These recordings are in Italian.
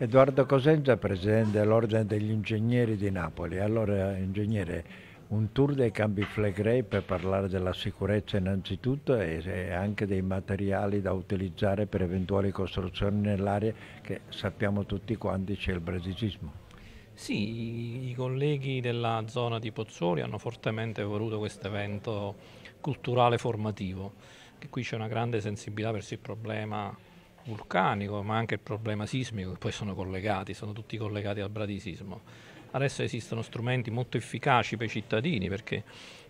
Edoardo Cosenza, presidente dell'Ordine degli Ingegneri di Napoli. Allora, ingegnere, un tour dei campi Flegrei per parlare della sicurezza innanzitutto e, anche dei materiali da utilizzare per eventuali costruzioni nell'area che sappiamo tutti quanti c'è il bresisismo. Sì, i colleghi della zona di Pozzuoli hanno fortemente voluto questo evento culturale formativo, che qui c'è una grande sensibilità verso il problema vulcanico, ma anche il problema sismico, che poi sono collegati, sono tutti collegati al bradisismo. Adesso esistono strumenti molto efficaci per i cittadini perché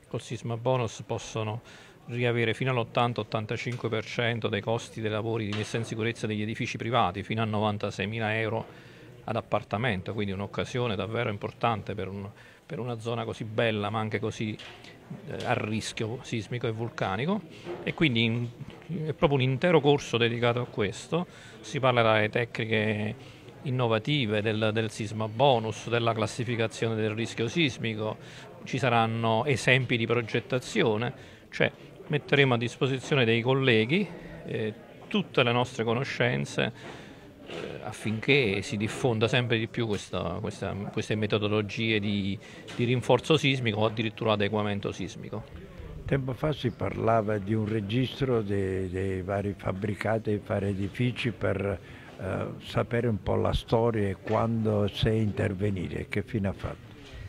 col sisma bonus possono riavere fino all'80-85% dei costi dei lavori di messa in sicurezza degli edifici privati, fino a 96.000 euro ad appartamento, quindi un'occasione davvero importante per, un, per, una zona così bella ma anche così eh, a rischio sismico e vulcanico e quindi in, è proprio un intero corso dedicato a questo, si parla delle tecniche innovative del, del sisma bonus, della classificazione del rischio sismico, ci saranno esempi di progettazione, cioè metteremo a disposizione dei colleghi eh, tutte le nostre conoscenze eh, affinché si diffonda sempre di più questa, questa, queste metodologie di, di rinforzo sismico o addirittura adeguamento sismico. Tempo fa si parlava di un registro dei, dei vari fabbricati e vari edifici per eh, sapere un po' la storia e quando se intervenire, che fine ha fatto?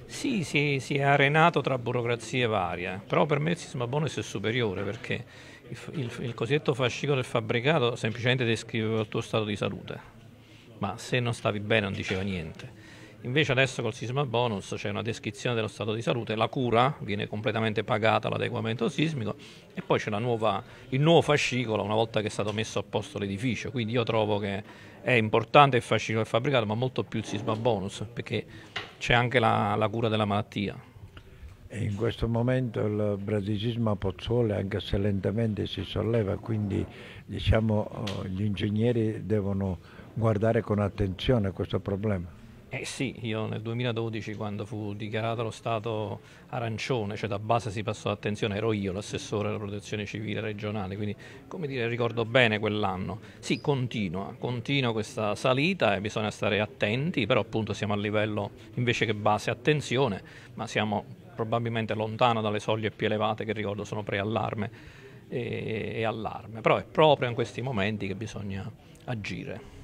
Sì, sì, si è arenato tra burocrazie varie, però per me il sistema bonus è superiore perché il, il, il cosiddetto fascicolo del fabbricato semplicemente descriveva il tuo stato di salute, ma se non stavi bene non diceva niente Invece adesso col sisma bonus c'è una descrizione dello stato di salute, la cura viene completamente pagata l'adeguamento sismico e poi c'è il nuovo fascicolo una volta che è stato messo a posto l'edificio. Quindi io trovo che è importante il fascicolo del fabbricato ma molto più il sisma bonus perché c'è anche la, la cura della malattia. in questo momento il bradisismo a Pozzuole anche se lentamente si solleva, quindi diciamo, gli ingegneri devono guardare con attenzione questo problema. Eh sì, io nel 2012 quando fu dichiarato lo stato arancione, cioè da base si passò attenzione, ero io l'assessore alla protezione civile regionale, quindi come dire ricordo bene quell'anno. Sì, continua, continua questa salita e bisogna stare attenti, però appunto siamo a livello invece che base attenzione, ma siamo probabilmente lontano dalle soglie più elevate che ricordo sono preallarme e, eh, e allarme, però è proprio in questi momenti che bisogna agire.